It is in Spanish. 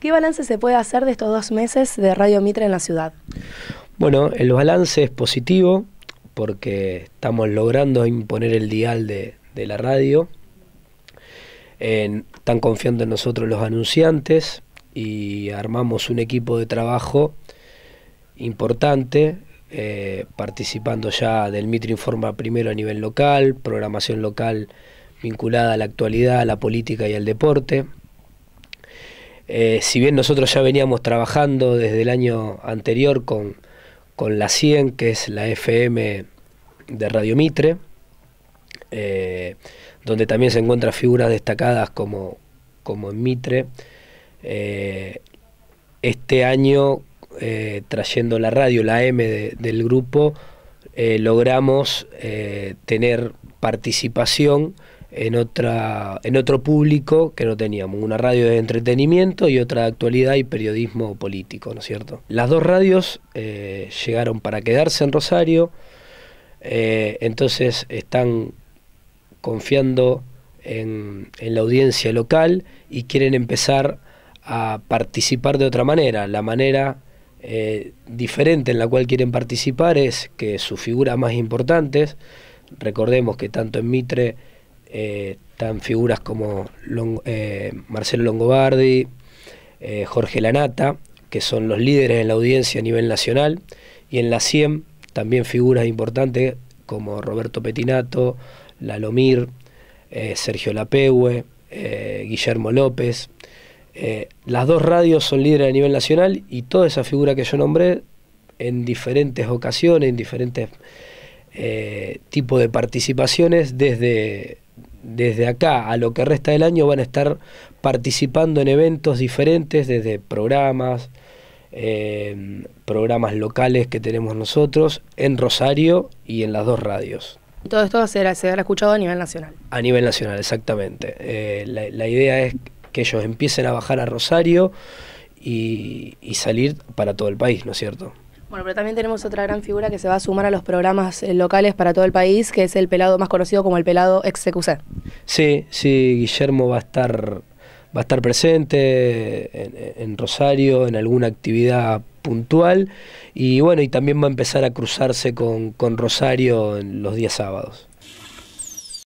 ¿Qué balance se puede hacer de estos dos meses de Radio Mitre en la ciudad? Bueno, el balance es positivo porque estamos logrando imponer el dial de, la radio. están confiando en nosotros los anunciantes y armamos un equipo de trabajo importante, eh, participando ya del Mitre Informa primero a nivel local, programación local vinculada a la actualidad, a la política y al deporte. Eh, si bien nosotros ya veníamos trabajando desde el año anterior con, la 100, que es la FM de Radio Mitre, eh, donde también se encuentran figuras destacadas como, en Mitre, eh, este año trayendo la radio, la M del grupo, logramos tener participación en, otra, en otro público que no teníamos, una radio de entretenimiento y otra de actualidad y periodismo político, ¿no es cierto? Las dos radios eh, llegaron para quedarse en Rosario, eh, entonces están confiando en, la audiencia local y quieren empezar a participar de otra manera. La manera eh, diferente en la cual quieren participar es que sus figuras más importantes, recordemos que tanto en Mitre están eh, figuras como eh, Marcelo Longobardi, eh, Jorge Lanata, que son los líderes en la audiencia a nivel nacional, y en la CIEM también figuras importantes como Roberto Petinato, Lalomir, Sergio Lapegue, Guillermo López. las dos radios son líderes a nivel nacional y toda esa figura que yo nombré en diferentes ocasiones, en diferentes tipos de participaciones, desde desde acá a lo que resta del año van a estar participando en eventos diferentes, desde programas, eh, programas locales que tenemos nosotros en Rosario y en las dos radios. Todo esto se escuchado a nivel nacional. A nivel nacional, exactamente. Eh, la, idea es que ellos empiecen a bajar a Rosario y salir para todo el país, ¿no es cierto? Bueno, pero también tenemos otra gran figura que se va a sumar a los programas eh, locales para todo el país, que es el pelado más conocido como el pelado XQC. Sí, sí, Guillermo va a estar, va a estar presente en, Rosario, en alguna actividad puntual, y bueno, y también va a empezar a cruzarse con, con Rosario en los días sábados.